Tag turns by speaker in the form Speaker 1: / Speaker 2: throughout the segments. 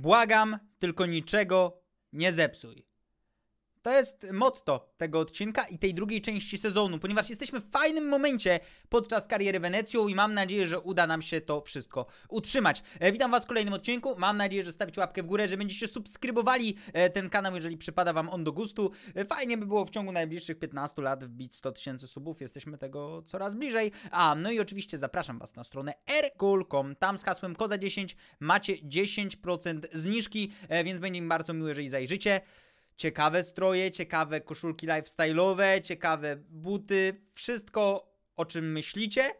Speaker 1: Błagam, tylko niczego nie zepsuj. To jest motto tego odcinka i tej drugiej części sezonu, ponieważ jesteśmy w fajnym momencie podczas kariery Wenecją i mam nadzieję, że uda nam się to wszystko utrzymać. E, witam Was w kolejnym odcinku, mam nadzieję, że stawicie łapkę w górę, że będziecie subskrybowali e, ten kanał, jeżeli przypada Wam on do gustu. E, fajnie by było w ciągu najbliższych 15 lat wbić 100 tysięcy subów, jesteśmy tego coraz bliżej. A, no i oczywiście zapraszam Was na stronę rcool.com, tam z hasłem KOZA10 macie 10% zniżki, e, więc będzie mi bardzo miło, jeżeli zajrzycie ciekawe stroje, ciekawe koszulki lifestyle'owe, ciekawe buty, wszystko o czym myślicie,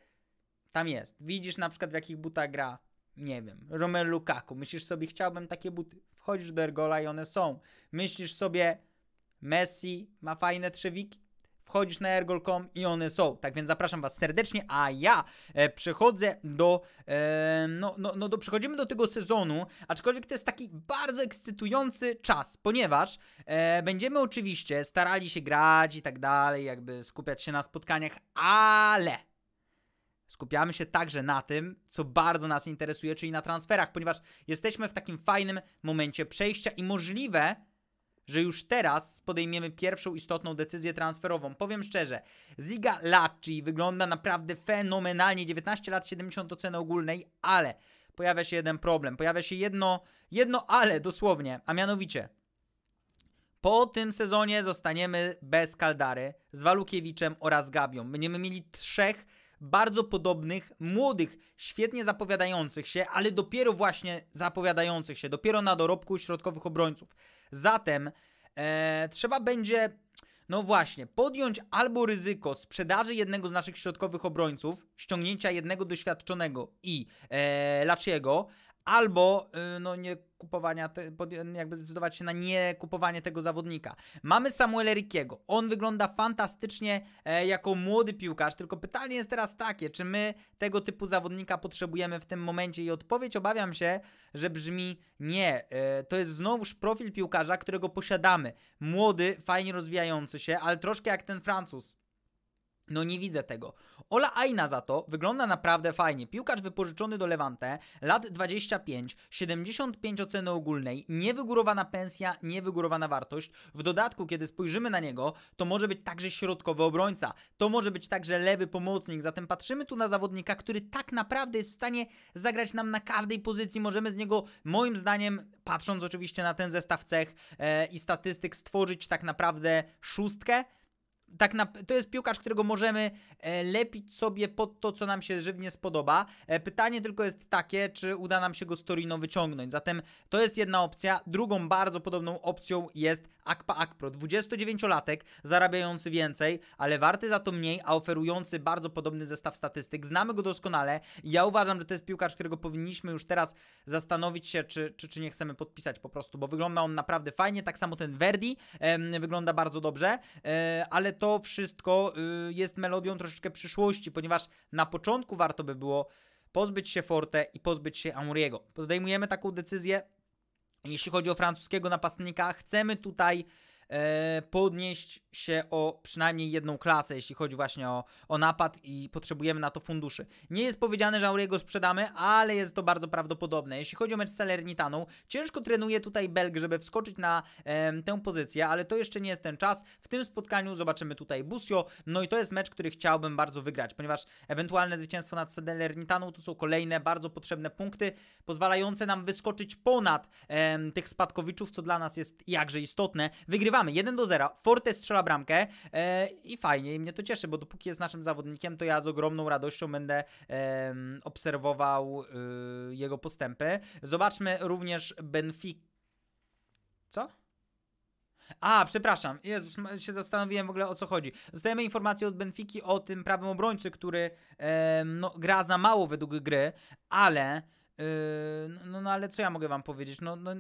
Speaker 1: tam jest. Widzisz na przykład w jakich butach gra, nie wiem, Romelu Lukaku. Myślisz sobie, chciałbym takie buty. Wchodzisz do Ergola i one są. Myślisz sobie, Messi ma fajne trzewiki, wchodzisz na ergol.com i one są. Tak więc zapraszam Was serdecznie, a ja e, przechodzę do, e, no, no, no do, przechodzimy do tego sezonu, aczkolwiek to jest taki bardzo ekscytujący czas, ponieważ e, będziemy oczywiście starali się grać i tak dalej, jakby skupiać się na spotkaniach, ale skupiamy się także na tym, co bardzo nas interesuje, czyli na transferach, ponieważ jesteśmy w takim fajnym momencie przejścia i możliwe, że już teraz podejmiemy pierwszą istotną decyzję transferową. Powiem szczerze, Ziga Lacci wygląda naprawdę fenomenalnie, 19 lat 70 oceny ogólnej, ale pojawia się jeden problem, pojawia się jedno, jedno ale dosłownie, a mianowicie po tym sezonie zostaniemy bez Kaldary, z Walukiewiczem oraz Gabią. Będziemy mieli trzech bardzo podobnych, młodych, świetnie zapowiadających się, ale dopiero właśnie zapowiadających się, dopiero na dorobku środkowych obrońców. Zatem e, trzeba będzie, no właśnie, podjąć albo ryzyko sprzedaży jednego z naszych środkowych obrońców, ściągnięcia jednego doświadczonego i e, Laciego, albo y, no, nie kupowania, te, jakby zdecydować się na nie kupowanie tego zawodnika. Mamy Samuela Rikiego. On wygląda fantastycznie e, jako młody piłkarz, tylko pytanie jest teraz takie, czy my tego typu zawodnika potrzebujemy w tym momencie i odpowiedź obawiam się, że brzmi nie. E, to jest znowuż profil piłkarza, którego posiadamy. Młody, fajnie rozwijający się, ale troszkę jak ten Francuz. No nie widzę tego. Ola Aina za to wygląda naprawdę fajnie. Piłkarz wypożyczony do Levante, lat 25, 75 oceny ogólnej, niewygórowana pensja, niewygórowana wartość. W dodatku, kiedy spojrzymy na niego, to może być także środkowy obrońca, to może być także lewy pomocnik. Zatem patrzymy tu na zawodnika, który tak naprawdę jest w stanie zagrać nam na każdej pozycji. Możemy z niego, moim zdaniem, patrząc oczywiście na ten zestaw cech e, i statystyk, stworzyć tak naprawdę szóstkę tak na, to jest piłkarz, którego możemy e, lepić sobie pod to, co nam się żywnie spodoba. E, pytanie tylko jest takie, czy uda nam się go z Torino wyciągnąć. Zatem to jest jedna opcja. Drugą bardzo podobną opcją jest Akpa Akpro. 29-latek, zarabiający więcej, ale warty za to mniej, a oferujący bardzo podobny zestaw statystyk. Znamy go doskonale. Ja uważam, że to jest piłkarz, którego powinniśmy już teraz zastanowić się, czy, czy, czy nie chcemy podpisać po prostu, bo wygląda on naprawdę fajnie. Tak samo ten Verdi wygląda bardzo dobrze, em, ale to wszystko y, jest melodią troszeczkę przyszłości, ponieważ na początku warto by było pozbyć się Forte i pozbyć się Amuriego. Podejmujemy taką decyzję, jeśli chodzi o francuskiego napastnika. Chcemy tutaj E, podnieść się o przynajmniej jedną klasę, jeśli chodzi właśnie o, o napad i potrzebujemy na to funduszy. Nie jest powiedziane, że Auriego sprzedamy, ale jest to bardzo prawdopodobne. Jeśli chodzi o mecz z Salernitaną, ciężko trenuje tutaj Belg, żeby wskoczyć na tę pozycję, ale to jeszcze nie jest ten czas. W tym spotkaniu zobaczymy tutaj Busio, no i to jest mecz, który chciałbym bardzo wygrać, ponieważ ewentualne zwycięstwo nad Salernitaną to są kolejne bardzo potrzebne punkty, pozwalające nam wyskoczyć ponad tych spadkowiczów, co dla nas jest jakże istotne. Wygrywamy wygrywamy 1 do 0. Forte strzela bramkę e, i fajnie, i mnie to cieszy, bo dopóki jest naszym zawodnikiem, to ja z ogromną radością będę e, obserwował e, jego postępy. Zobaczmy również Benfica. Co? A, przepraszam, Jezus, się zastanowiłem w ogóle o co chodzi. Zostajemy informację od Benfiki o tym prawym obrońcy, który e, no, gra za mało według gry, ale. E, no, no ale co ja mogę wam powiedzieć? No, no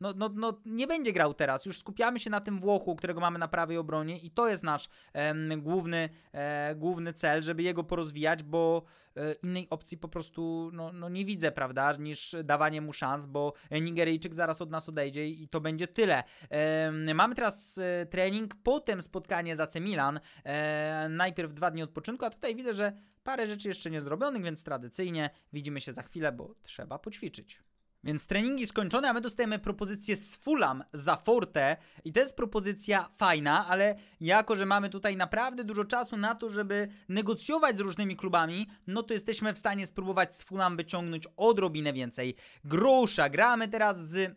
Speaker 1: no, no, no nie będzie grał teraz. Już skupiamy się na tym Włochu, którego mamy na prawej obronie i to jest nasz em, główny, e, główny cel, żeby jego porozwijać, bo e, innej opcji po prostu no, no nie widzę, prawda, niż dawanie mu szans, bo Nigeryjczyk zaraz od nas odejdzie i to będzie tyle. E, mamy teraz e, trening, potem spotkanie z AC Milan. E, najpierw dwa dni odpoczynku, a tutaj widzę, że parę rzeczy jeszcze nie zrobionych, więc tradycyjnie widzimy się za chwilę, bo trzeba poćwiczyć. Więc treningi skończone, a my dostajemy propozycję z Fulham za Forte i to jest propozycja fajna, ale jako, że mamy tutaj naprawdę dużo czasu na to, żeby negocjować z różnymi klubami, no to jesteśmy w stanie spróbować z Fulham wyciągnąć odrobinę więcej grosza. Gramy teraz z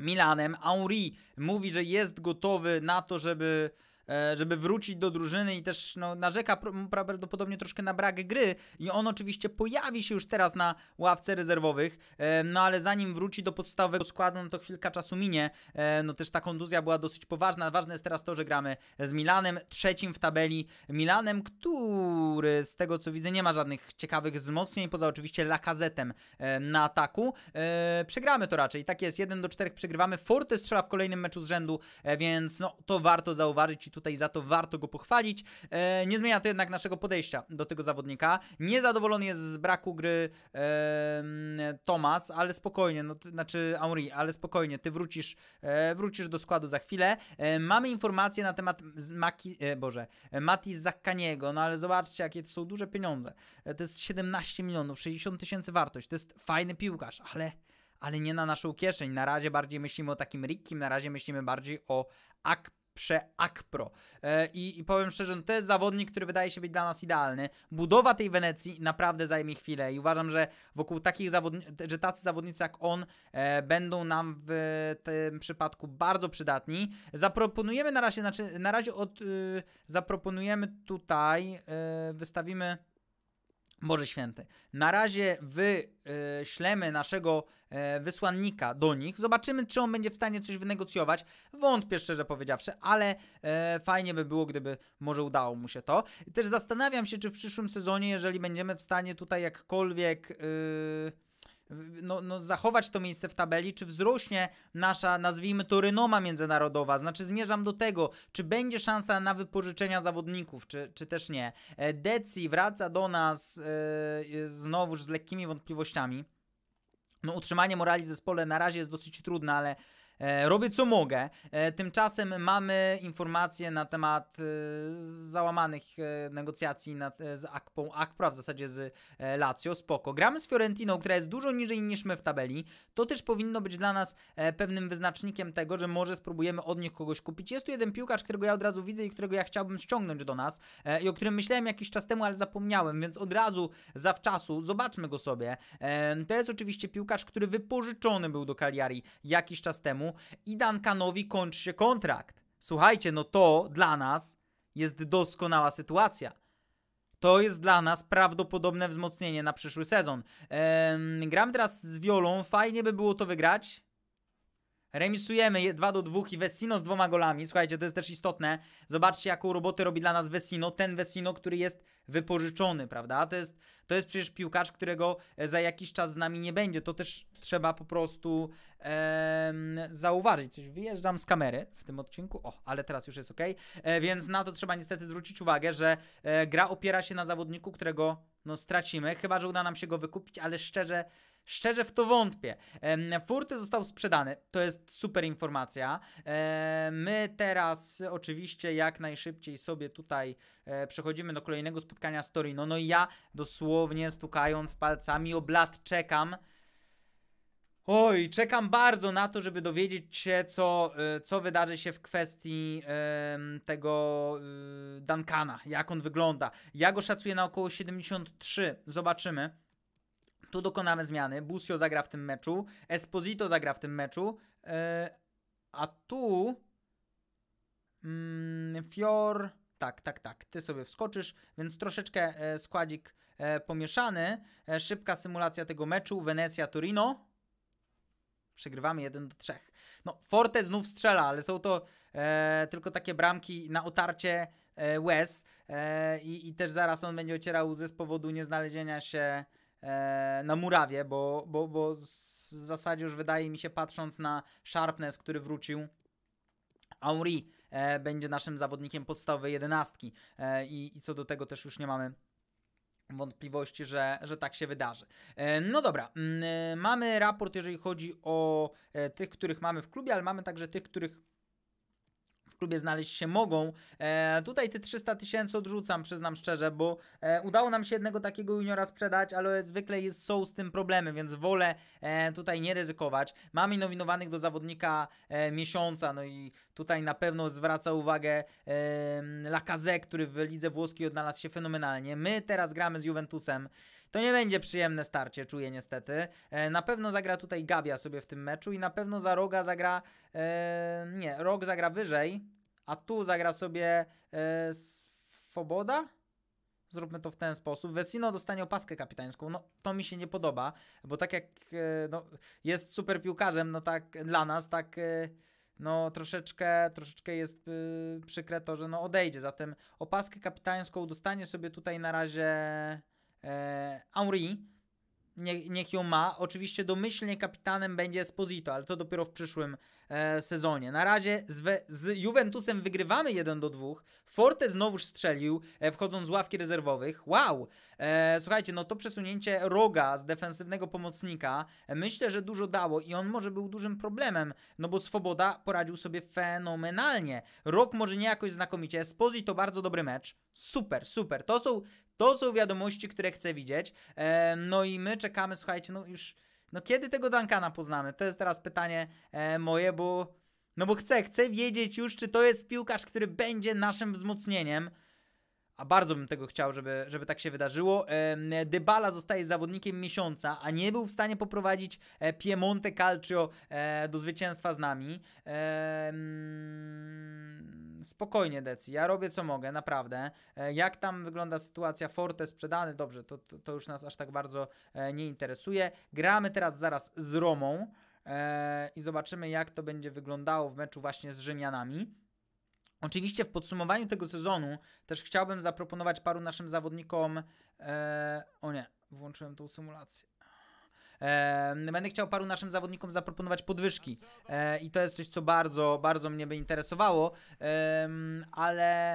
Speaker 1: Milanem. Henri mówi, że jest gotowy na to, żeby E, żeby wrócić do drużyny i też no, narzeka prawdopodobnie troszkę na brak gry i on oczywiście pojawi się już teraz na ławce rezerwowych, e, no ale zanim wróci do podstawowego składu, no to chwilka czasu minie, e, no też ta konduzja była dosyć poważna, ważne jest teraz to, że gramy z Milanem, trzecim w tabeli Milanem, który z tego co widzę nie ma żadnych ciekawych wzmocnień, poza oczywiście Lakazetem na ataku, przegramy to raczej, tak jest, 1 do 4 przegrywamy, Forte strzela w kolejnym meczu z rzędu, więc no to warto zauważyć i tutaj za to warto go pochwalić. E, nie zmienia to jednak naszego podejścia do tego zawodnika. Niezadowolony jest z braku gry e, Tomas, ale spokojnie, no, to, znaczy Aurie ale spokojnie, ty wrócisz, e, wrócisz do składu za chwilę. E, mamy informacje na temat Maki, e, Boże, Mati Zakkaniego, no ale zobaczcie, jakie to są duże pieniądze. E, to jest 17 milionów, 60 tysięcy wartość. To jest fajny piłkarz, ale ale nie na naszą kieszeń. Na razie bardziej myślimy o takim Rikim, na razie myślimy bardziej o Akp przeakpro. E, I, I powiem szczerze, no to jest zawodnik, który wydaje się być dla nas idealny. Budowa tej Wenecji naprawdę zajmie chwilę i uważam, że wokół takich zawodników, że tacy zawodnicy jak on e, będą nam w tym przypadku bardzo przydatni. Zaproponujemy na razie, znaczy na razie od, y, zaproponujemy tutaj, y, wystawimy Boże Święty. Na razie wyślemy naszego e, wysłannika do nich. Zobaczymy, czy on będzie w stanie coś wynegocjować. Wątpię, szczerze powiedziawszy, ale e, fajnie by było, gdyby może udało mu się to. Też zastanawiam się, czy w przyszłym sezonie, jeżeli będziemy w stanie tutaj jakkolwiek. Y, no, no, zachować to miejsce w tabeli, czy wzrośnie nasza, nazwijmy to, renoma międzynarodowa. Znaczy, zmierzam do tego, czy będzie szansa na wypożyczenia zawodników, czy, czy też nie. E, deci wraca do nas yy, znowuż z lekkimi wątpliwościami. No, utrzymanie morali w zespole na razie jest dosyć trudne, ale E, robię co mogę. E, tymczasem mamy informacje na temat e, załamanych negocjacji nad, z Akpą, Akpra w zasadzie z Lazio, spoko. Gramy z Fiorentiną, która jest dużo niżej niż my w tabeli. To też powinno być dla nas pewnym wyznacznikiem tego, że może spróbujemy od nich kogoś kupić. Jest tu jeden piłkarz, którego ja od razu widzę i którego ja chciałbym ściągnąć do nas i o którym myślałem jakiś czas temu, ale zapomniałem, więc od razu zawczasu zobaczmy go sobie. To jest oczywiście piłkarz, który wypożyczony był do Cagliari jakiś czas temu i Duncanowi kończy się kontrakt. Słuchajcie, no to dla nas jest doskonała sytuacja. To jest dla nas prawdopodobne wzmocnienie na przyszły sezon. Ehm, gram teraz z Wiolą, fajnie by było to wygrać. Remisujemy 2 do 2 i Vecino z dwoma golami. Słuchajcie, to jest też istotne. Zobaczcie, jaką robotę robi dla nas Vecino. Ten Vecino, który jest wypożyczony, prawda? To jest, to jest przecież piłkarz, którego e, za jakiś czas z nami nie będzie. To też trzeba po prostu zauważyć. Coś wyjeżdżam z kamery w tym odcinku. O, ale teraz już jest ok. E, więc na to trzeba niestety zwrócić uwagę, że e, gra opiera się na zawodniku, którego no, stracimy. Chyba, że uda nam się go wykupić, ale szczerze Szczerze w to wątpię. Furty został sprzedany, to jest super informacja. My teraz oczywiście jak najszybciej sobie tutaj e, przechodzimy do kolejnego spotkania z Torino. No i ja dosłownie stukając palcami o blat czekam. Oj, czekam bardzo na to, żeby dowiedzieć się, co, e, co wydarzy się w kwestii tego e, Duncana, jak on wygląda. Ja go szacuję na około 73, zobaczymy tu dokonamy zmiany. Busio zagra w tym meczu, Esposito zagra w tym meczu, yy, a tu yy, Fior. Tak, tak, tak. Ty sobie wskoczysz, więc troszeczkę e, składzik e, pomieszany. E, szybka symulacja tego meczu. Wenecja-Torino. Przegrywamy 1 do 3. No, Forte znów strzela, ale są to e, tylko takie bramki na otarcie e, łez. E, i, I też zaraz on będzie ocierał łzy z powodu nieznalezienia się E, na murawie, bo, bo, bo w zasadzie już wydaje mi się, patrząc na Sharpness, który wrócił, Henri e, będzie naszym zawodnikiem podstawowej jedenastki e, i, i co do tego też już nie mamy wątpliwości, że, że tak się wydarzy. No dobra, mm, mamy raport, jeżeli chodzi o tych, których mamy w klubie, ale mamy także tych, których klubie znaleźć się mogą. E, tutaj te 300 tysięcy odrzucam, przyznam szczerze, bo e, udało nam się jednego takiego juniora sprzedać, ale zwykle jest, są z tym problemy, więc wolę e, tutaj nie ryzykować. Mamy nominowanych do zawodnika e, miesiąca, no i tutaj na pewno zwraca uwagę e, który w lidze włoskiej odnalazł się fenomenalnie. My teraz gramy z Juventusem. To nie będzie przyjemne starcie, czuję niestety. E, na pewno zagra tutaj Gabia sobie w tym meczu i na pewno za roga zagra... E, nie, rok zagra wyżej, a tu zagra sobie e, Swoboda? Zróbmy to w ten sposób. Vesino dostanie opaskę kapitańską. No, to mi się nie podoba, bo tak jak e, no, jest super piłkarzem, no tak dla nas, tak e, no troszeczkę, troszeczkę jest y, przykre to, że no odejdzie. Zatem opaskę kapitańską dostanie sobie tutaj na razie e, Henri. Nie, niech ją ma. Oczywiście domyślnie kapitanem będzie Esposito, ale to dopiero w przyszłym E, sezonie. Na razie z, z Juventusem wygrywamy 1 do 2. Forte znowu strzelił, e, wchodząc z ławki rezerwowych. Wow! E, słuchajcie, no to przesunięcie roga z defensywnego pomocnika e, myślę, że dużo dało i on może był dużym problemem, no bo Swoboda poradził sobie fenomenalnie. Rok może nie jakoś znakomicie, to bardzo dobry mecz. Super, super. To są, to są wiadomości, które chcę widzieć. E, no i my czekamy, słuchajcie, no już no kiedy tego Duncana poznamy? To jest teraz pytanie e, moje, bo... No bo chcę, chcę wiedzieć już, czy to jest piłkarz, który będzie naszym wzmocnieniem a bardzo bym tego chciał, żeby, żeby tak się wydarzyło. Dybala zostaje zawodnikiem miesiąca, a nie był w stanie poprowadzić e, Piemonte Calcio e, do zwycięstwa z nami. Spokojnie, Deci, ja robię co mogę, naprawdę. E, jak tam wygląda sytuacja? Forte sprzedany, dobrze, to, to, to już nas aż tak bardzo nie interesuje. Gramy teraz zaraz z Romą i zobaczymy, jak to będzie wyglądało w meczu właśnie z Rzymianami. Oczywiście w podsumowaniu tego sezonu też chciałbym zaproponować paru naszym zawodnikom. E, o nie, włączyłem tą symulację. E, będę chciał paru naszym zawodnikom zaproponować podwyżki e, i to jest coś, co bardzo, bardzo mnie by interesowało, ale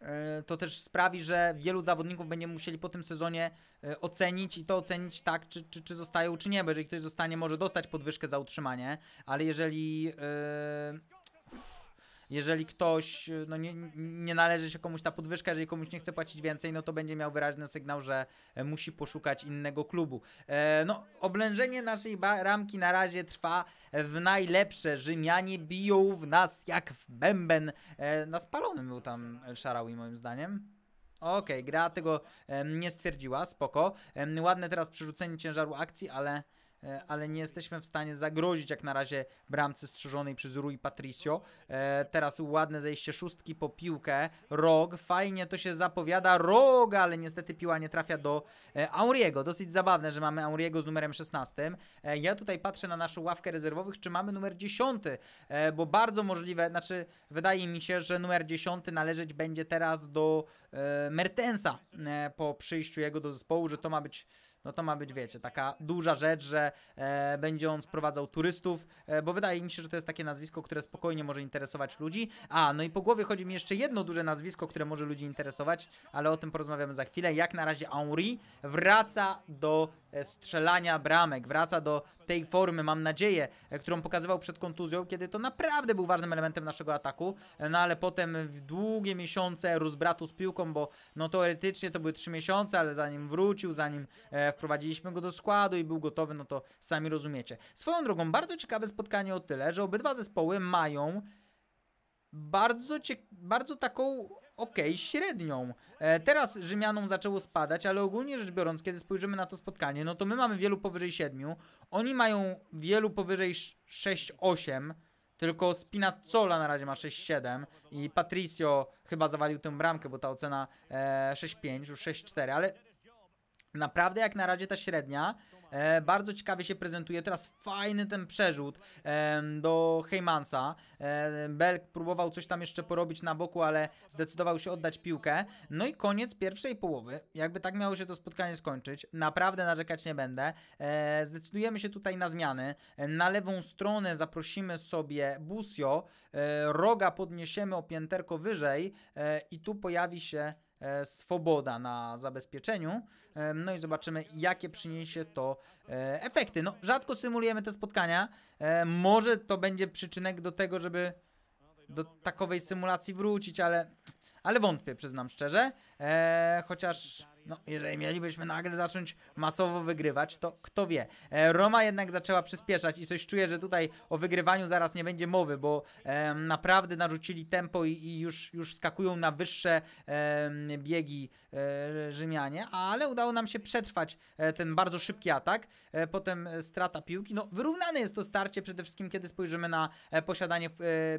Speaker 1: e, to też sprawi, że wielu zawodników będziemy musieli po tym sezonie e, ocenić i to ocenić tak, czy, czy, czy zostają, czy nie, bo jeżeli ktoś zostanie, może dostać podwyżkę za utrzymanie, ale jeżeli e, jeżeli ktoś, e, no nie, nie należy się komuś ta podwyżka, jeżeli komuś nie chce płacić więcej, no to będzie miał wyraźny sygnał, że e, musi poszukać innego klubu. E, no, oblężenie naszej ramki na razie trwa w najlepsze. Rzymianie biją w nas jak w bęben. Na spalonym był tam El Sharawi moim zdaniem. Okej, okay, gra tego nie stwierdziła, spoko. Ładne teraz przerzucenie ciężaru akcji, ale E, ale nie jesteśmy w stanie zagrozić jak na razie bramce strzeżonej przez Rui Patricio. E, teraz ładne zejście szóstki po piłkę. Rog, fajnie to się zapowiada. Rog, ale niestety piła nie trafia do e, Auriego. Dosyć zabawne, że mamy Auriego z numerem 16. Ja tutaj patrzę na naszą ławkę rezerwowych, czy mamy numer 10, bo bardzo możliwe, znaczy wydaje mi się, że numer 10 należeć będzie teraz do Mertensa po przyjściu jego do zespołu, że to ma być no to ma być, wiecie, taka duża rzecz, że e, będzie on sprowadzał turystów, e, bo wydaje mi się, że to jest takie nazwisko, które spokojnie może interesować ludzi. A, no i po głowie chodzi mi jeszcze jedno duże nazwisko, które może ludzi interesować, ale o tym porozmawiamy za chwilę. Jak na razie Henri wraca do e, strzelania bramek, wraca do tej formy, mam nadzieję, e, którą pokazywał przed kontuzją, kiedy to naprawdę był ważnym elementem naszego ataku, e, no ale potem w długie miesiące rozbratu z piłką, bo no teoretycznie to były trzy miesiące, ale zanim wrócił, zanim e, wprowadziliśmy prowadziliśmy go do składu i był gotowy, no to sami rozumiecie. Swoją drogą, bardzo ciekawe spotkanie o tyle, że obydwa zespoły mają bardzo, bardzo taką ok, średnią. E, teraz Rzymianom zaczęło spadać, ale ogólnie rzecz biorąc, kiedy spojrzymy na to spotkanie, no to my mamy wielu powyżej 7, oni mają wielu powyżej 6-8, tylko Spinazzola na razie ma 6-7 i Patricio chyba zawalił tę bramkę, bo ta ocena e, 6-5, już 6-4, ale Naprawdę jak na razie ta średnia e, bardzo ciekawie się prezentuje. Teraz fajny ten przerzut e, do Heymansa. E, Belk próbował coś tam jeszcze porobić na boku, ale zdecydował się oddać piłkę. No i koniec pierwszej połowy. Jakby tak miało się to spotkanie skończyć. Naprawdę narzekać nie będę. E, zdecydujemy się tutaj na zmiany. E, na lewą stronę zaprosimy sobie Busio. E, roga podniesiemy o pięterko wyżej e, i tu pojawi się E, swoboda na zabezpieczeniu. E, no i zobaczymy, jakie przyniesie to e, efekty. No, rzadko symulujemy te spotkania. Może to będzie przyczynek do tego, żeby do takowej symulacji wrócić, ale, ale wątpię, przyznam szczerze. Chociaż no, jeżeli mielibyśmy nagle zacząć masowo wygrywać, to kto wie. E, Roma jednak zaczęła przyspieszać i coś czuję, że tutaj o wygrywaniu zaraz nie będzie mowy, bo naprawdę narzucili tempo i, i, już, już skakują na wyższe biegi e, Rzymianie, ale udało nam się przetrwać e, ten bardzo szybki atak, e, potem e, strata piłki. No, wyrównane jest to starcie przede wszystkim, kiedy spojrzymy na e, posiadanie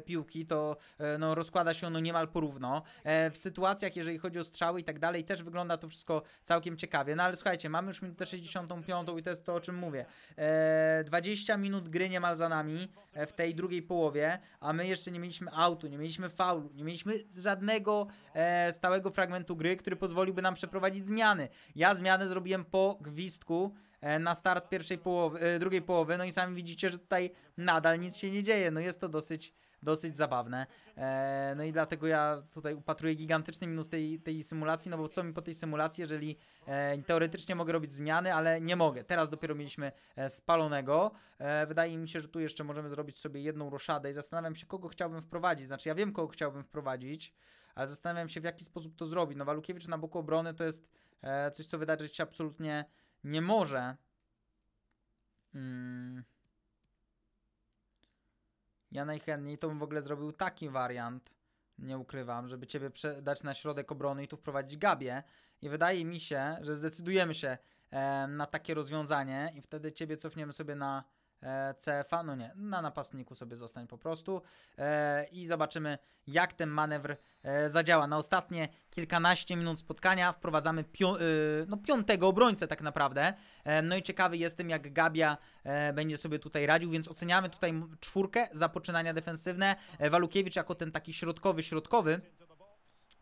Speaker 1: piłki, to no, rozkłada się ono niemal porówno. w sytuacjach, jeżeli chodzi o strzały i tak dalej, też wygląda to wszystko całkiem ciekawie. No ale słuchajcie, mamy już minutę 65 i to jest to, o czym mówię. E, 20 minut gry niemal za nami e, w tej drugiej połowie, a my jeszcze nie mieliśmy autu, nie mieliśmy faulu, nie mieliśmy żadnego e, stałego fragmentu gry, który pozwoliłby nam przeprowadzić zmiany. Ja zmianę zrobiłem po gwizdku e, na start pierwszej połowy, e, drugiej połowy, no i sami widzicie, że tutaj nadal nic się nie dzieje. No jest to dosyć dosyć zabawne. E, no i dlatego ja tutaj upatruję gigantyczny minus tej, tej symulacji, no bo co mi po tej symulacji, jeżeli e, teoretycznie mogę robić zmiany, ale nie mogę. Teraz dopiero mieliśmy e, spalonego. wydaje mi się, że tu jeszcze możemy zrobić sobie jedną roszadę i zastanawiam się, kogo chciałbym wprowadzić. Znaczy ja wiem, kogo chciałbym wprowadzić, ale zastanawiam się, w jaki sposób to zrobić. No Walukiewicz na boku obrony to jest coś, co wydarzyć się absolutnie nie może. Mm. Ja najchętniej to bym w ogóle zrobił taki wariant, nie ukrywam, żeby ciebie dać na środek obrony i tu wprowadzić Gabię. I wydaje mi się, że zdecydujemy się e, na takie rozwiązanie i wtedy ciebie cofniemy sobie na E, CFA, no nie, na napastniku sobie zostań po prostu e, i zobaczymy jak ten manewr e, zadziała. Na ostatnie kilkanaście minut spotkania wprowadzamy no, piątego obrońcę tak naprawdę, no i ciekawy jestem jak Gabia będzie sobie tutaj radził, więc oceniamy tutaj czwórkę, zapoczynania defensywne, Walukiewicz jako ten taki środkowy, środkowy,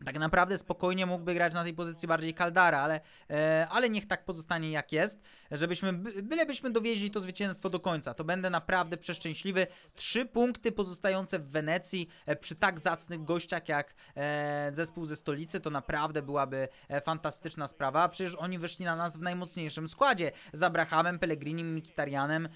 Speaker 1: tak naprawdę spokojnie mógłby grać na tej pozycji bardziej Kaldara, ale, e, ale niech tak pozostanie jak jest, żebyśmy, bylebyśmy dowieźli to zwycięstwo do końca. To będę naprawdę przeszczęśliwy. Trzy punkty pozostające w Wenecji e, przy tak zacnych gościach jak e, zespół ze stolicy, to naprawdę byłaby fantastyczna sprawa. Przecież oni wyszli na nas w najmocniejszym składzie z Abrahamem, Pellegrinim, Mikitarianem.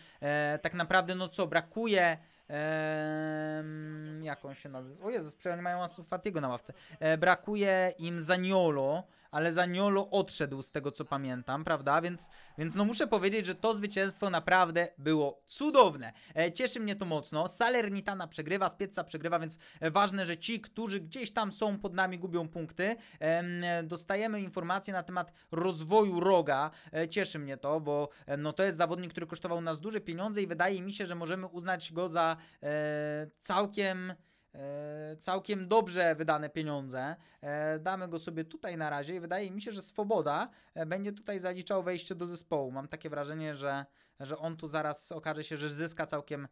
Speaker 1: tak naprawdę, no co, brakuje jaką jak on się nazywa? O Jezus, przecież oni mają Ansu na ławce. E, brakuje im Zaniolo ale Zaniolo odszedł z tego co pamiętam, prawda? Więc, więc no muszę powiedzieć, że to zwycięstwo naprawdę było cudowne. E, cieszy mnie to mocno. Salernitana przegrywa, Spiezza przegrywa, więc e, ważne, że ci, którzy gdzieś tam są pod nami, gubią punkty. E, dostajemy informacje na temat rozwoju Roga. E, cieszy mnie to, bo e, no to jest zawodnik, który kosztował nas duże pieniądze i wydaje mi się, że możemy uznać go za e, całkiem E, całkiem dobrze wydane pieniądze. E, damy go sobie tutaj na razie i wydaje mi się, że Swoboda e, będzie tutaj zaliczał wejście do zespołu. Mam takie wrażenie, że, że on tu zaraz okaże się, że zyska całkiem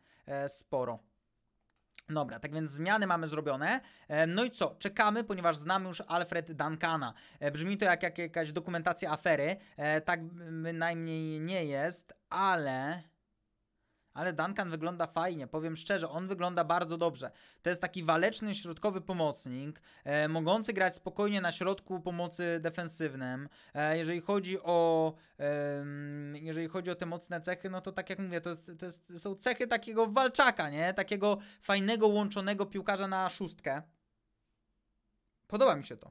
Speaker 1: sporo. Dobra, tak więc zmiany mamy zrobione. No i co? Czekamy, ponieważ znamy już Alfred Duncana. Brzmi to jak, jak jakaś dokumentacja afery. Tak bynajmniej nie jest, ale ale Duncan wygląda fajnie, powiem szczerze, on wygląda bardzo dobrze. To jest taki waleczny środkowy pomocnik, e, mogący grać spokojnie na środku pomocy defensywnym. E, jeżeli chodzi o e, jeżeli chodzi o te mocne cechy, no to tak jak mówię, to, jest, to jest, są cechy takiego walczaka, nie? Takiego fajnego, łączonego piłkarza na szóstkę. Podoba mi się to.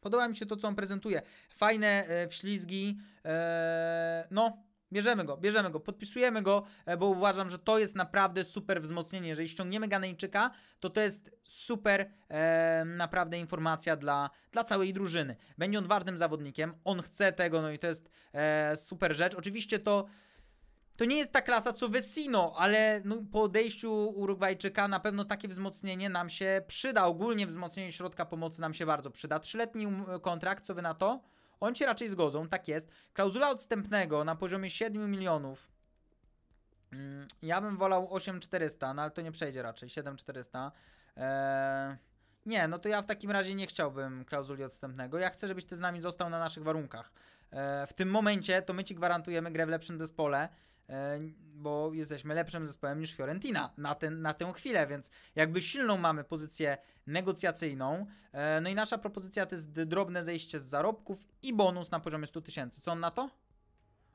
Speaker 1: Podoba mi się to, co on prezentuje. Fajne e, wślizgi. E, no, Bierzemy go, bierzemy go, podpisujemy go, e, bo uważam, że to jest naprawdę super wzmocnienie. Jeżeli ściągniemy Ganejczyka, to to jest super e, naprawdę informacja dla, dla całej drużyny. Będzie on ważnym zawodnikiem, on chce tego, no i to jest e, super rzecz. Oczywiście to... To nie jest ta klasa co Vecino, ale no, po odejściu Urugwajczyka na pewno takie wzmocnienie nam się przyda. Ogólnie wzmocnienie środka pomocy nam się bardzo przyda. Trzyletni um, kontrakt, co wy na to? Oni się raczej zgodzą, tak jest. Klauzula odstępnego na poziomie 7 milionów. Mm, ja bym wolał 8400, no ale to nie przejdzie raczej. 7400. Eee, nie, no to ja w takim razie nie chciałbym klauzuli odstępnego. Ja chcę, żebyś ty z nami został na naszych warunkach. Eee, w tym momencie to my ci gwarantujemy grę w lepszym zespole. E, bo jesteśmy lepszym zespołem niż Fiorentina na, ten, na tę chwilę, więc jakby silną mamy pozycję negocjacyjną. E, no i nasza propozycja to jest drobne zejście z zarobków i bonus na poziomie 100 tysięcy. Co on na to?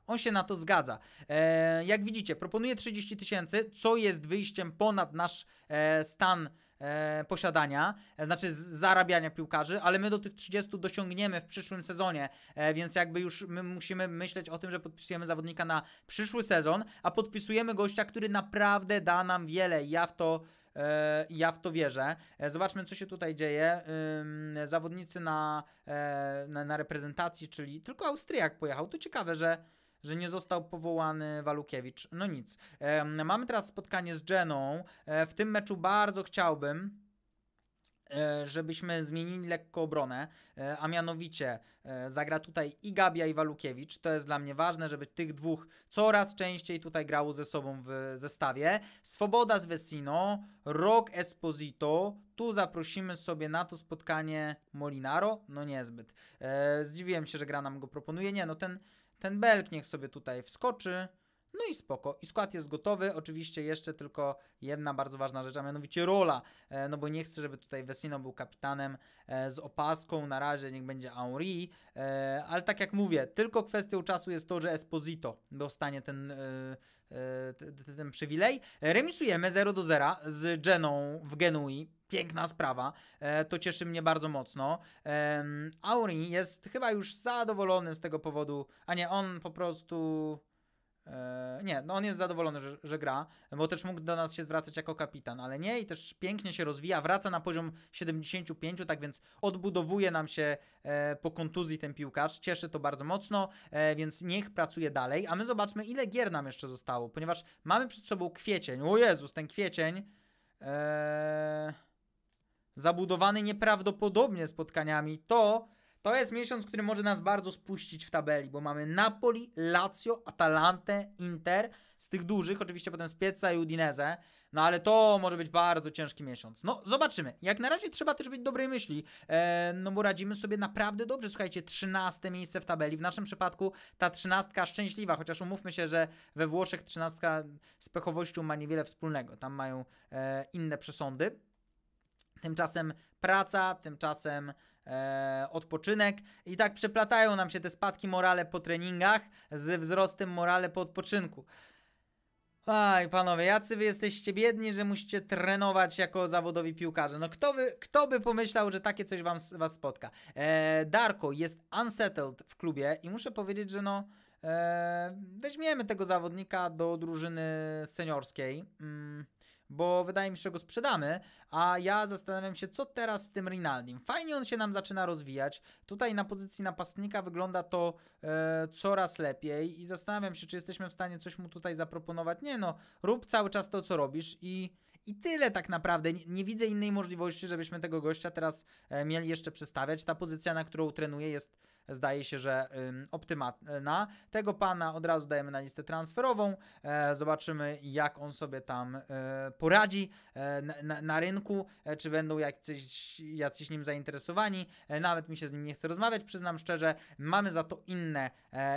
Speaker 1: On się na to zgadza. E, jak widzicie, proponuje 30 tysięcy, co jest wyjściem ponad nasz stan e, posiadania, e, znaczy zarabiania piłkarzy, ale my do tych 30 dosiągniemy w przyszłym sezonie, e, więc jakby już my musimy myśleć o tym, że podpisujemy zawodnika na przyszły sezon, a podpisujemy gościa, który naprawdę da nam wiele. Ja w to e, ja w to wierzę. E, zobaczmy, co się tutaj dzieje. Zawodnicy na, e, na, na reprezentacji, czyli tylko Austriak pojechał. To ciekawe, że że nie został powołany Walukiewicz. No nic. mamy teraz spotkanie z Geną. E, w tym meczu bardzo chciałbym, e, żebyśmy zmienili lekko obronę, e, a mianowicie zagra tutaj i Gabia i Walukiewicz. To jest dla mnie ważne, żeby tych dwóch coraz częściej tutaj grało ze sobą w zestawie. Swoboda z Vesino, Rock Esposito, tu zaprosimy sobie na to spotkanie Molinaro, no niezbyt. Zdziwiłem się, że gra nam go proponuje. Nie, no ten ten belk niech sobie tutaj wskoczy. No i spoko. I skład jest gotowy. Oczywiście jeszcze tylko jedna bardzo ważna rzecz, a mianowicie rola. E, no bo nie chcę, żeby tutaj Vesino był kapitanem e, z opaską. Na razie niech będzie Henri. E, ale tak jak mówię, tylko kwestią czasu jest to, że Esposito dostanie ten, e, e, ten przywilej. Remisujemy 0 do 0 z Geną w Genui. Piękna sprawa, e, to cieszy mnie bardzo mocno. Auri jest chyba już zadowolony z tego powodu, a nie on po prostu E, nie, no on jest zadowolony, że, że, gra, bo też mógł do nas się zwracać jako kapitan, ale nie i też pięknie się rozwija, wraca na poziom 75, tak więc odbudowuje nam się e, po kontuzji ten piłkarz, cieszy to bardzo mocno, e, więc niech pracuje dalej, a my zobaczmy ile gier nam jeszcze zostało, ponieważ mamy przed sobą kwiecień, o Jezus, ten kwiecień... zabudowany nieprawdopodobnie spotkaniami, to to jest miesiąc, który może nas bardzo spuścić w tabeli, bo mamy Napoli, Lazio, Atalantę, Inter, z tych dużych, oczywiście potem Spieca i Udinese, no ale to może być bardzo ciężki miesiąc. No zobaczymy. Jak na razie trzeba też być dobrej myśli, e, no bo radzimy sobie naprawdę dobrze. Słuchajcie, 13 miejsce w tabeli. W naszym przypadku ta trzynastka szczęśliwa, chociaż umówmy się, że we Włoszech trzynastka z pechowością ma niewiele wspólnego. Tam mają e, inne przesądy. Tymczasem praca, tymczasem E, odpoczynek. I tak przeplatają nam się te spadki morale po treningach z wzrostem morale po odpoczynku. Aj, panowie, jacy wy jesteście biedni, że musicie trenować jako zawodowi piłkarze. No kto, by kto by pomyślał, że takie coś wam, was spotka? E, Darko jest unsettled w klubie i muszę powiedzieć, że no e, weźmiemy tego zawodnika do drużyny seniorskiej. Mm bo wydaje mi się, że go sprzedamy, a ja zastanawiam się, co teraz z tym Rinaldim. Fajnie on się nam zaczyna rozwijać. Tutaj na pozycji napastnika wygląda to e, coraz lepiej i zastanawiam się, czy jesteśmy w stanie coś mu tutaj zaproponować. Nie no, rób cały czas to, co robisz i... I tyle tak naprawdę. Nie, nie, widzę innej możliwości, żebyśmy tego gościa teraz e, mieli jeszcze przestawiać. Ta pozycja, na którą trenuję jest zdaje się, że optymalna. Tego pana od razu dajemy na listę transferową. E, zobaczymy, jak on sobie tam e, poradzi e, na, rynku, czy będą jacyś, jacyś nim zainteresowani. Nawet mi się z nim nie chce rozmawiać, przyznam szczerze. Mamy za to inne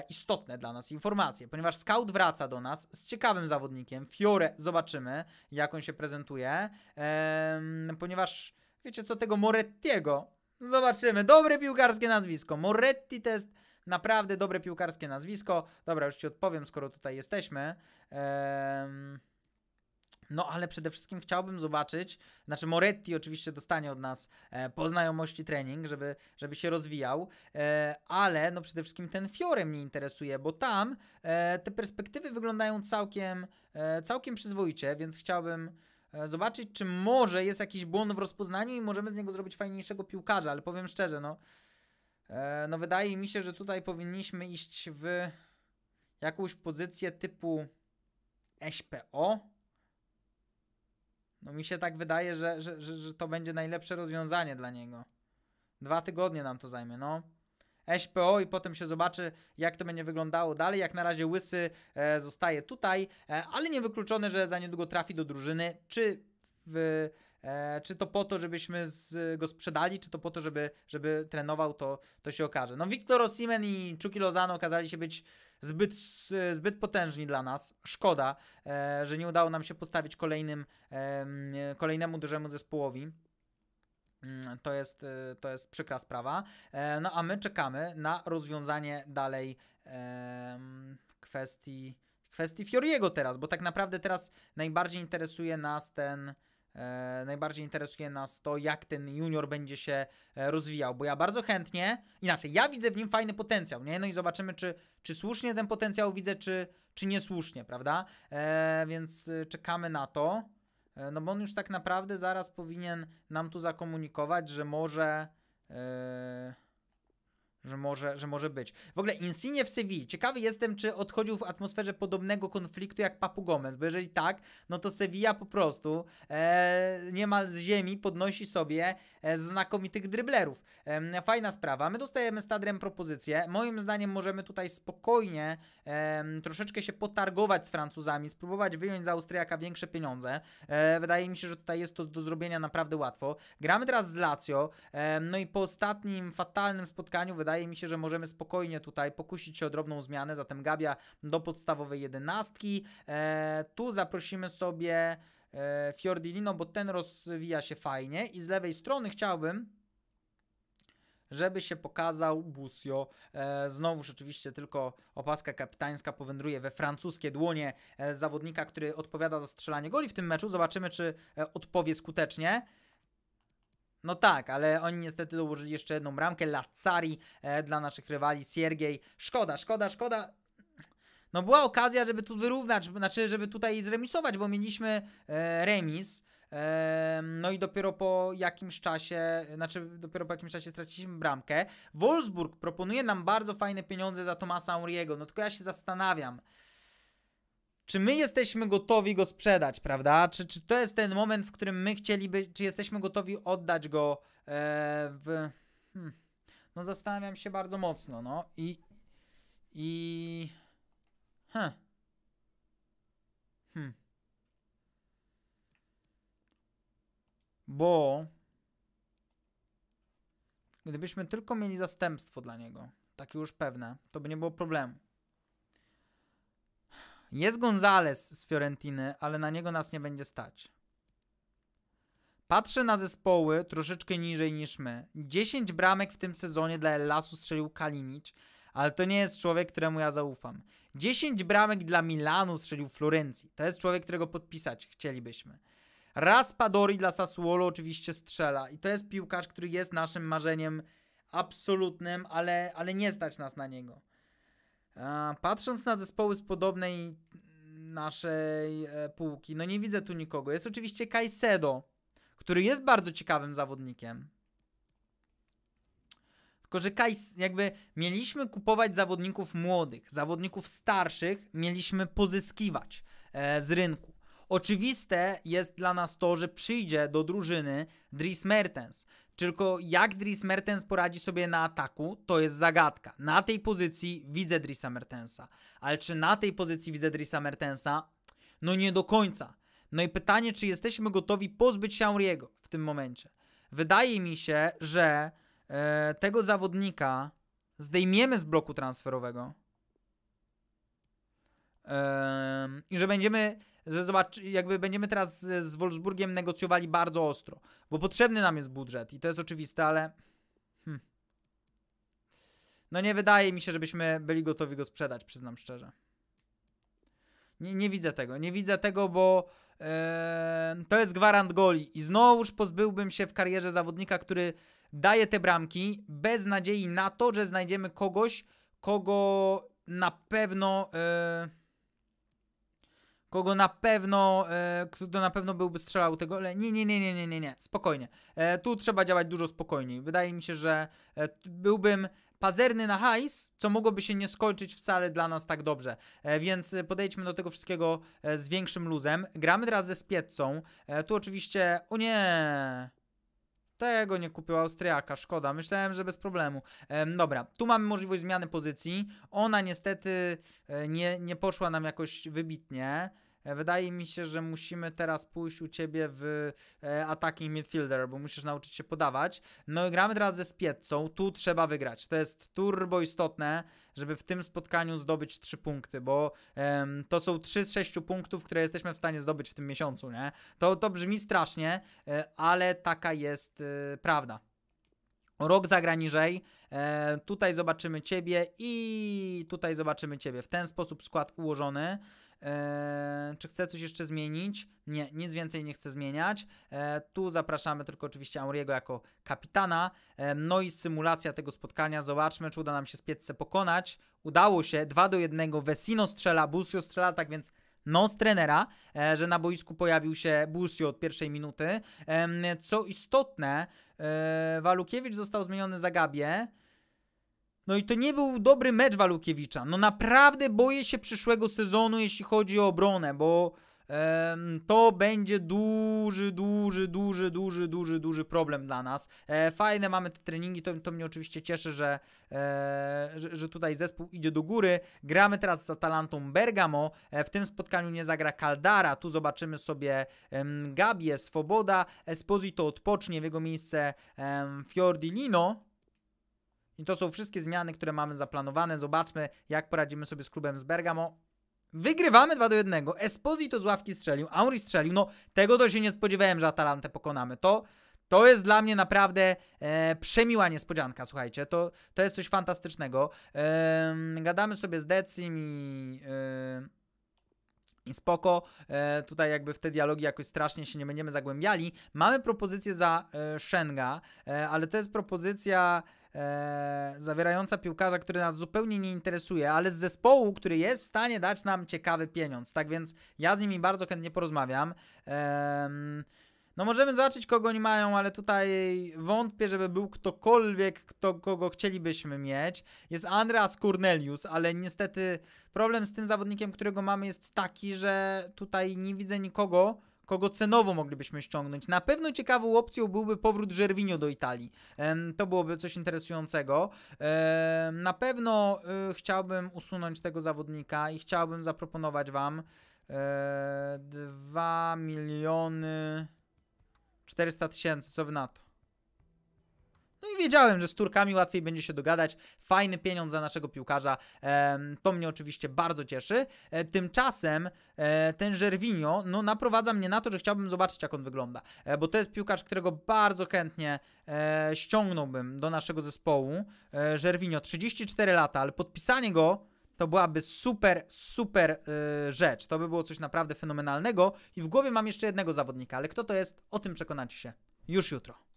Speaker 1: istotne dla nas informacje, ponieważ scout wraca do nas z ciekawym zawodnikiem. Fiore zobaczymy, jak on się prezentuje, ponieważ wiecie co, tego Morettiego Zobaczymy. Dobre piłkarskie nazwisko. Moretti test. Naprawdę dobre piłkarskie nazwisko. Dobra, już ci odpowiem, skoro tutaj jesteśmy. Ehm... No, ale przede wszystkim chciałbym zobaczyć, znaczy Moretti oczywiście dostanie od nas e, po znajomości trening, żeby, żeby się rozwijał, e, ale no przede wszystkim ten Fiore mnie interesuje, bo tam e, te perspektywy wyglądają całkiem, e, całkiem przyzwoicie, więc chciałbym, E, zobaczyć, czy może jest jakiś błąd w rozpoznaniu i możemy z niego zrobić fajniejszego piłkarza, ale powiem szczerze, no, e, no wydaje mi się, że tutaj powinniśmy iść w jakąś pozycję typu SPO. No mi się tak wydaje, że, że, że, że to będzie najlepsze rozwiązanie dla niego. Dwa tygodnie nam to zajmie, no. SPO i potem się zobaczy, jak to będzie wyglądało dalej. Jak na razie Łysy e, zostaje tutaj, e, ale niewykluczone, że za niedługo trafi do drużyny, czy w e, czy to po to, żebyśmy z, go sprzedali, czy to po to, żeby, żeby trenował, to, to się okaże. No Victor Osimen i Chucky Lozano okazali się być zbyt, zbyt potężni dla nas. Szkoda, że nie udało nam się postawić kolejnym, kolejnemu dużemu zespołowi. Mm, to jest, y, to jest przykra sprawa. E, no a my czekamy na rozwiązanie dalej kwestii, kwestii Fioriego teraz, bo tak naprawdę teraz najbardziej interesuje nas ten. E, najbardziej interesuje nas to, jak ten junior będzie się e, rozwijał, bo ja bardzo chętnie, inaczej, ja widzę w nim fajny potencjał, nie? No i zobaczymy, czy, czy słusznie ten potencjał widzę, czy, czy niesłusznie, prawda? E, więc y, czekamy na to. E, no bo on już tak naprawdę zaraz powinien nam tu zakomunikować, że może. Yy że może, że może być. W ogóle Insigne w Sewilli. Ciekawy jestem, czy odchodził w atmosferze podobnego konfliktu jak Papu Gomez, bo jeżeli tak, no to Sevilla po prostu e, niemal z ziemi podnosi sobie e, znakomitych dryblerów. E, fajna sprawa. My dostajemy z Tadrem propozycję. Moim zdaniem możemy tutaj spokojnie troszeczkę się potargować z Francuzami, spróbować wyjąć z Austriaka większe pieniądze. E, wydaje mi się, że tutaj jest to do zrobienia naprawdę łatwo. Gramy teraz z Lazio, no i po ostatnim fatalnym spotkaniu wydaje wydaje mi się, że możemy spokojnie tutaj pokusić się o drobną zmianę, zatem Gabia do podstawowej jedenastki. E, tu zaprosimy sobie e, Fiordilino, bo ten rozwija się fajnie i z lewej strony chciałbym, żeby się pokazał Busio. E, znowuż oczywiście tylko opaska kapitańska powędruje we francuskie dłonie e, zawodnika, który odpowiada za strzelanie goli w tym meczu. Zobaczymy, czy e, odpowie skutecznie. No tak, ale oni niestety dołożyli jeszcze jedną bramkę. Lazzari e, dla naszych rywali, Siergiej. Szkoda, szkoda, szkoda. No była okazja, żeby tu wyrównać, znaczy żeby tutaj zremisować, bo mieliśmy e, remis. E, no i dopiero po jakimś czasie, znaczy dopiero po jakimś czasie straciliśmy bramkę. Wolfsburg proponuje nam bardzo fajne pieniądze za Tomasa Auriego, no tylko ja się zastanawiam czy my jesteśmy gotowi go sprzedać, prawda? Czy, czy to jest ten moment, w którym my chcieliby, czy jesteśmy gotowi oddać go e, w... Hmm. No zastanawiam się bardzo mocno, no i... I... Huh. Hmm. Bo... Gdybyśmy tylko mieli zastępstwo dla niego, takie już pewne, to by nie było problemu. Jest Gonzales z Fiorentiny, ale na niego nas nie będzie stać. Patrzę na zespoły troszeczkę niżej niż my. 10 bramek w tym sezonie dla Lasu strzelił Kalinic, ale to nie jest człowiek, któremu ja zaufam. 10 bramek dla Milanu strzelił Florencji. To jest człowiek, którego podpisać chcielibyśmy. Raz Padori dla Sassuolo oczywiście strzela i to jest piłkarz, który jest naszym marzeniem absolutnym, ale, ale nie stać nas na niego. Patrząc na zespoły z podobnej naszej e, półki, no nie widzę tu nikogo. Jest oczywiście Kajsedo, który jest bardzo ciekawym zawodnikiem. Tylko, że Kajs, jakby mieliśmy kupować zawodników młodych, zawodników starszych mieliśmy pozyskiwać e, z rynku. Oczywiste jest dla nas to, że przyjdzie do drużyny Dries Mertens. Tylko jak Dries Mertens poradzi sobie na ataku, to jest zagadka. Na tej pozycji widzę Driesa Mertensa. Ale czy na tej pozycji widzę Driesa Mertensa? No nie do końca. No i pytanie, czy jesteśmy gotowi pozbyć się Auriego w tym momencie. Wydaje mi się, że e, tego zawodnika zdejmiemy z bloku transferowego i że będziemy, że zobacz, jakby będziemy teraz z Wolfsburgiem negocjowali bardzo ostro, bo potrzebny nam jest budżet i to jest oczywiste, ale hmm. no nie wydaje mi się, żebyśmy byli gotowi go sprzedać, przyznam szczerze. Nie, nie widzę tego, nie widzę tego, bo yy, to jest gwarant goli i znowuż pozbyłbym się w karierze zawodnika, który daje te bramki bez nadziei na to, że znajdziemy kogoś, kogo na pewno... Yy, kogo na pewno, e, kto na pewno byłby strzelał tego, ale nie, nie, nie, nie, nie, nie, nie. spokojnie. E, tu trzeba działać dużo spokojniej. Wydaje mi się, że e, byłbym pazerny na hajs, co mogłoby się nie skończyć wcale dla nas tak dobrze. E, więc podejdźmy do tego wszystkiego e, z większym luzem. Gramy teraz ze Spiecą. E, tu oczywiście, o nie... Tego nie kupił Austriaka, szkoda. Myślałem, że bez problemu. dobra, tu mamy możliwość zmiany pozycji. Ona niestety e, nie, nie poszła nam jakoś wybitnie. E, wydaje mi się, że musimy teraz pójść u ciebie w e, attacking midfielder, bo musisz nauczyć się podawać. No i gramy teraz ze Spiecą, tu trzeba wygrać. To jest turbo istotne, żeby w tym spotkaniu zdobyć 3 punkty, bo um, to są 3 z 6 punktów, które jesteśmy w stanie zdobyć w tym miesiącu, nie? To, to brzmi strasznie, e, ale taka jest prawda. Rok zagra niżej, e, tutaj zobaczymy Ciebie i tutaj zobaczymy Ciebie. W ten sposób skład ułożony. Eee, czy chcę coś jeszcze zmienić? Nie, nic więcej nie chcę zmieniać. E, tu zapraszamy tylko oczywiście Auriego jako kapitana. E, no i symulacja tego spotkania. Zobaczmy, czy uda nam się Spiecce pokonać. Udało się, 2 do 1. Vesino strzela, Busio strzela, tak więc no z trenera, że na boisku pojawił się Busio od pierwszej minuty. Co istotne, Walukiewicz został zmieniony za Gabię. No i to nie był dobry mecz Walukiewicza. No naprawdę boję się przyszłego sezonu, jeśli chodzi o obronę, bo to będzie duży, duży, duży, duży, duży, duży problem dla nas. E, fajne mamy te treningi, to, to mnie oczywiście cieszy, że, e, że, że, tutaj zespół idzie do góry. Gramy teraz z Atalantą Bergamo, e, w tym spotkaniu nie zagra Kaldara. tu zobaczymy sobie Gabie, Swoboda, Esposito odpocznie, w jego miejsce Fiordilino. I to są wszystkie zmiany, które mamy zaplanowane. Zobaczmy, jak poradzimy sobie z klubem z Bergamo. Wygrywamy 2 do 1. Esposito z ławki strzelił, Auri strzelił. No, tego to się nie spodziewałem, że Atalantę pokonamy. To, to jest dla mnie naprawdę e, przemiła niespodzianka, słuchajcie. To, to jest coś fantastycznego. E, gadamy sobie z Decim i... E, i spoko, e, tutaj jakby w te dialogi jakoś strasznie się nie będziemy zagłębiali. Mamy propozycję za e, Shenga, e, ale to jest propozycja e, zawierająca piłkarza, który nas zupełnie nie interesuje, ale z zespołu, który jest w stanie dać nam ciekawy pieniądz. Tak więc ja z nimi bardzo chętnie porozmawiam. E, no możemy zobaczyć, kogo oni mają, ale tutaj wątpię, żeby był ktokolwiek, kto, kogo chcielibyśmy mieć. Jest Andreas Cornelius, ale niestety problem z tym zawodnikiem, którego mamy jest taki, że tutaj nie widzę nikogo, kogo cenowo moglibyśmy ściągnąć. Na pewno ciekawą opcją byłby powrót Żerwinio do Italii. To byłoby coś interesującego. Na pewno y, chciałbym usunąć tego zawodnika i chciałbym zaproponować Wam 2 e, miliony 400 tysięcy, co w NATO. No i wiedziałem, że z Turkami łatwiej będzie się dogadać. Fajny pieniądz za naszego piłkarza. To mnie oczywiście bardzo cieszy. E, tymczasem e, ten Żerwinio no, naprowadza mnie na to, że chciałbym zobaczyć, jak on wygląda. E, bo to jest piłkarz, którego bardzo chętnie ściągnąłbym do naszego zespołu. Żerwinio, 34 lata, ale podpisanie go to byłaby super, super rzecz. To by było coś naprawdę fenomenalnego. I w głowie mam jeszcze jednego zawodnika, ale kto to jest, o tym przekonacie się już jutro.